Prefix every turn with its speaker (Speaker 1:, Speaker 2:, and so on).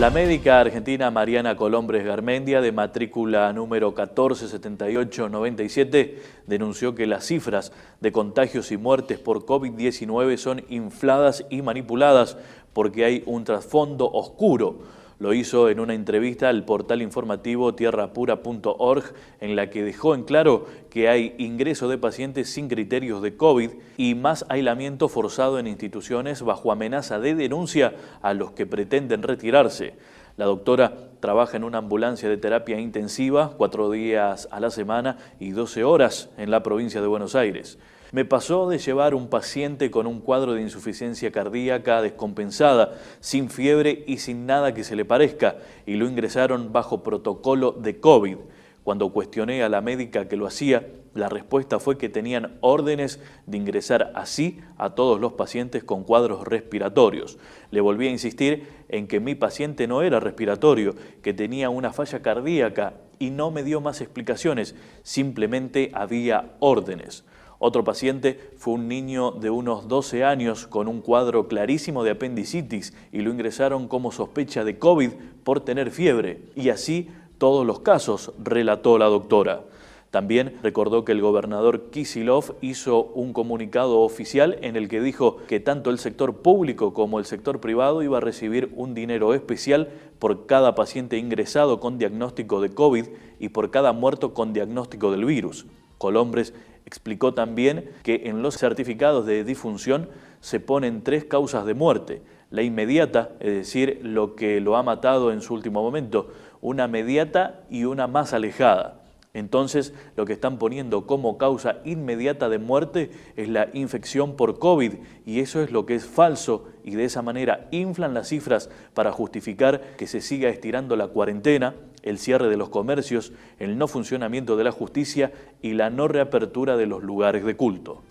Speaker 1: La médica argentina Mariana Colombres Garmendia, de matrícula número 147897, denunció que las cifras de contagios y muertes por COVID-19 son infladas y manipuladas porque hay un trasfondo oscuro lo hizo en una entrevista al portal informativo tierrapura.org en la que dejó en claro que hay ingreso de pacientes sin criterios de COVID y más aislamiento forzado en instituciones bajo amenaza de denuncia a los que pretenden retirarse. La doctora trabaja en una ambulancia de terapia intensiva cuatro días a la semana y 12 horas en la provincia de Buenos Aires. Me pasó de llevar un paciente con un cuadro de insuficiencia cardíaca descompensada, sin fiebre y sin nada que se le parezca, y lo ingresaron bajo protocolo de COVID. Cuando cuestioné a la médica que lo hacía, la respuesta fue que tenían órdenes de ingresar así a todos los pacientes con cuadros respiratorios. Le volví a insistir en que mi paciente no era respiratorio, que tenía una falla cardíaca y no me dio más explicaciones, simplemente había órdenes. Otro paciente fue un niño de unos 12 años con un cuadro clarísimo de apendicitis y lo ingresaron como sospecha de COVID por tener fiebre. Y así todos los casos, relató la doctora. También recordó que el gobernador Kisilov hizo un comunicado oficial en el que dijo que tanto el sector público como el sector privado iba a recibir un dinero especial por cada paciente ingresado con diagnóstico de COVID y por cada muerto con diagnóstico del virus. Colombres Explicó también que en los certificados de difunción se ponen tres causas de muerte. La inmediata, es decir, lo que lo ha matado en su último momento, una mediata y una más alejada. Entonces, lo que están poniendo como causa inmediata de muerte es la infección por COVID y eso es lo que es falso y de esa manera inflan las cifras para justificar que se siga estirando la cuarentena el cierre de los comercios, el no funcionamiento de la justicia y la no reapertura de los lugares de culto.